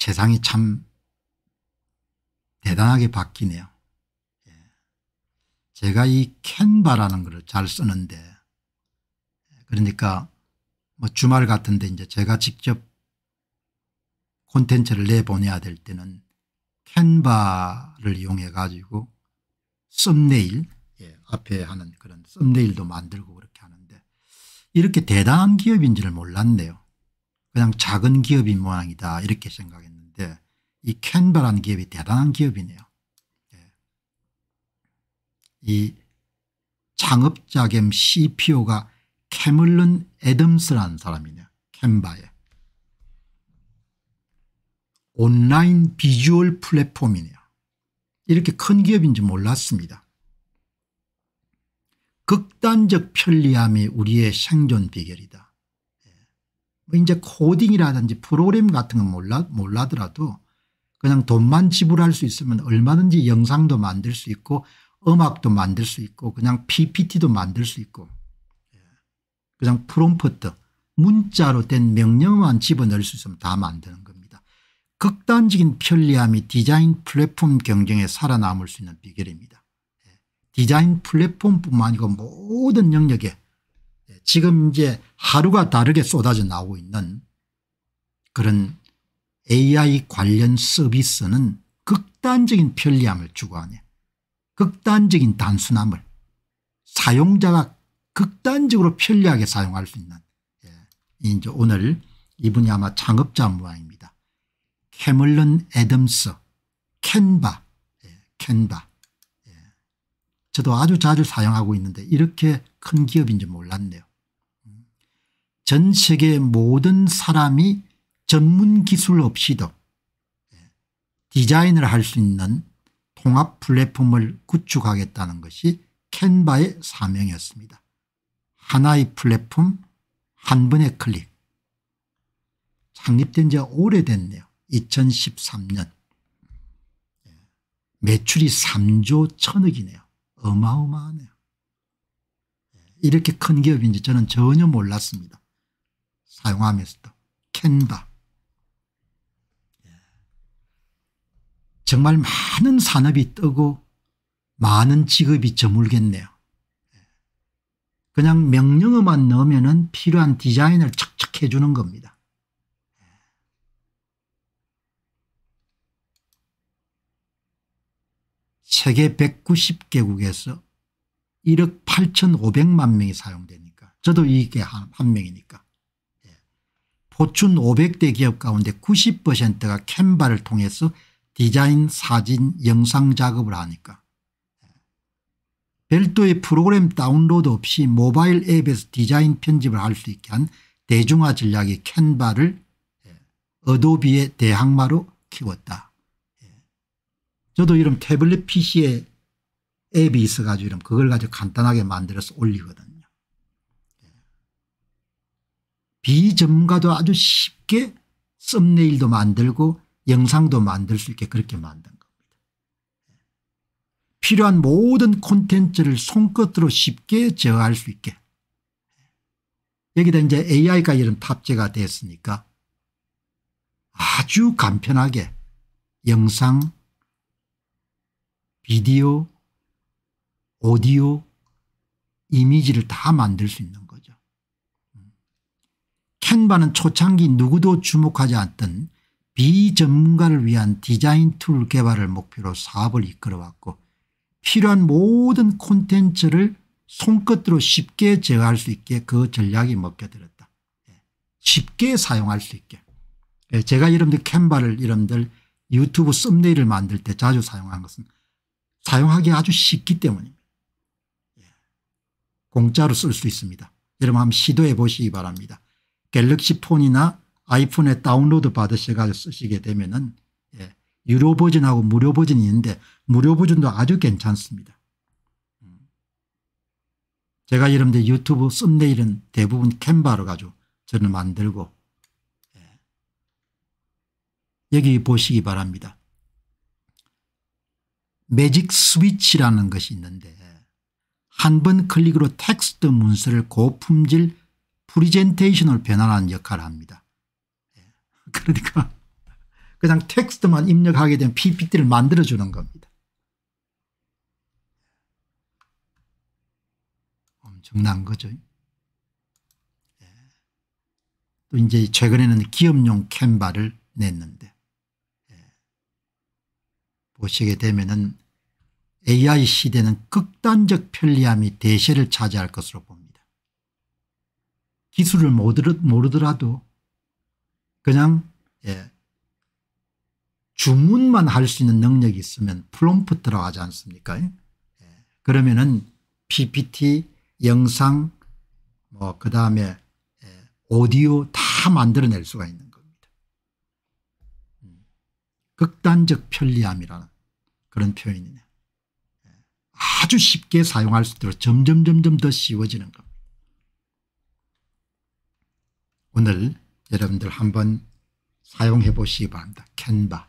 세상이 참 대단하게 바뀌네요. 예. 제가 이 캔바라는 것잘 쓰는데 예, 그러니까 뭐 주말 같은데 이제 제가 직접 콘텐츠를 내보내야 될 때는 캔바를 이용해 가지고 썸네일 예, 앞에 하는 그런 썸네일도 만들고 그렇게 하는데 이렇게 대단한 기업인지를 몰랐네요. 그냥 작은 기업인 모양이다 이렇게 생각했는데 이 캔버라는 기업이 대단한 기업이네요. 예. 이 창업자 겸 CPO가 캐물런 애덤스라는 사람이네요. 캔바에. 온라인 비주얼 플랫폼이네요. 이렇게 큰 기업인지 몰랐습니다. 극단적 편리함이 우리의 생존 비결이다. 뭐 이제 코딩이라든지 프로그램 같은 건 몰라, 몰라더라도 그냥 돈만 지불할 수 있으면 얼마든지 영상도 만들 수 있고 음악도 만들 수 있고 그냥 ppt도 만들 수 있고 예. 그냥 프롬프트 문자로 된 명령만 집어넣을 수 있으면 다 만드는 겁니다. 극단적인 편리함이 디자인 플랫폼 경쟁에 살아남을 수 있는 비결입니다. 예. 디자인 플랫폼뿐만 아니고 모든 영역에 지금 이제 하루가 다르게 쏟아져 나오고 있는 그런 AI 관련 서비스는 극단적인 편리함을 추구하네. 극단적인 단순함을 사용자가 극단적으로 편리하게 사용할 수 있는 예. 이제 오늘 이분이 아마 창업자 모양입니다. 캐멀런 애덤스 캔바 예. 캔바 예. 저도 아주 자주 사용하고 있는데 이렇게 큰 기업인지 몰랐네요. 전 세계 모든 사람이 전문 기술 없이도 디자인을 할 수 있는 통합 플랫폼을 구축하겠다는 것이 캔바의 사명이었습니다. 하나의 플랫폼 한 번의 클릭 창립된 지 오래됐네요. 2013년 매출이 3조 천억이네요. 어마어마하네요. 이렇게 큰 기업인지 저는 전혀 몰랐습니다. 사용하면서도 캔다 정말 많은 산업이 뜨고 많은 직업이 저물겠네요. 그냥 명령어만 넣으면 필요한 디자인을 착착 해주는 겁니다. 세계 190개국에서 1억 8,500만 명이 사용되니까 저도 이게 한 명이니까 호춘 500대 기업 가운데 90%가 캔바를 통해서 디자인 사진 영상 작업을 하니까 별도의 프로그램 다운로드 없이 모바일 앱에서 디자인 편집을 할 수 있게 한 대중화 전략의 캔바를 어도비의 예, 대항마로 키웠다. 예. 저도 이런 태블릿 PC에 앱이 있어가지고 이런 그걸 가지고 간단하게 만들어서 올리거든. 요 비전문가도 아주 쉽게 썸네일도 만들고 영상도 만들 수 있게 그렇게 만든 겁니다. 필요한 모든 콘텐츠를 손끝으로 쉽게 제어할 수 있게 여기다 이제 AI가 이런 탑재가 됐으니까 아주 간편하게 영상, 비디오, 오디오, 이미지를 다 만들 수 있는 거예요. 캔바는 초창기 누구도 주목하지 않던 비전문가를 위한 디자인 툴 개발을 목표로 사업을 이끌어왔고 필요한 모든 콘텐츠를 손끝으로 쉽게 제어할 수 있게 그 전략이 먹혀들었다. 예, 쉽게 사용할 수 있게. 예, 제가 여러분들 캔바를 여러분들 유튜브 썸네일을 만들 때 자주 사용한 것은 사용하기 아주 쉽기 때문입니다. 예, 공짜로 쓸 수 있습니다. 여러분 한번 시도해 보시기 바랍니다. 갤럭시 폰이나 아이폰에 다운로드 받으셔가 쓰시게 되면은 예, 유료 버전하고 무료 버전이 있는데 무료 버전도 아주 괜찮습니다. 제가 여러분들 유튜브 썸네일은 대부분 캔바로 가지고 저는 만들고 예. 여기 보시기 바랍니다. 매직 스위치라는 것이 있는데 한 번 클릭으로 텍스트 문서를 고품질 프리젠테이션을 변환하는 역할을 합니다. 예. 그러니까 그냥 텍스트만 입력하게 되면 PPT를 만들어주는 겁니다. 예. 엄청난 거죠. 예. 또 이제 최근에는 기업용 캔바를 냈는데 보시게 되면은 AI 시대는 극단적 편리함이 대세를 차지할 것으로 봅니다. 기술을 모르더라도 그냥 예, 주문만 할 수 있는 능력이 있으면 플롬프트라고 하지 않습니까? 예. 그러면은 PPT, 영상, 뭐그 다음에 예, 오디오 다 만들어낼 수가 있는 겁니다. 음. 극단적 편리함이라는 그런 표현이네요. 예. 아주 쉽게 사용할 수 있도록 점점 점점 더 쉬워지는 겁니다. 오늘 여러분들 한번 사용해 보시기 바랍니다. 캔바.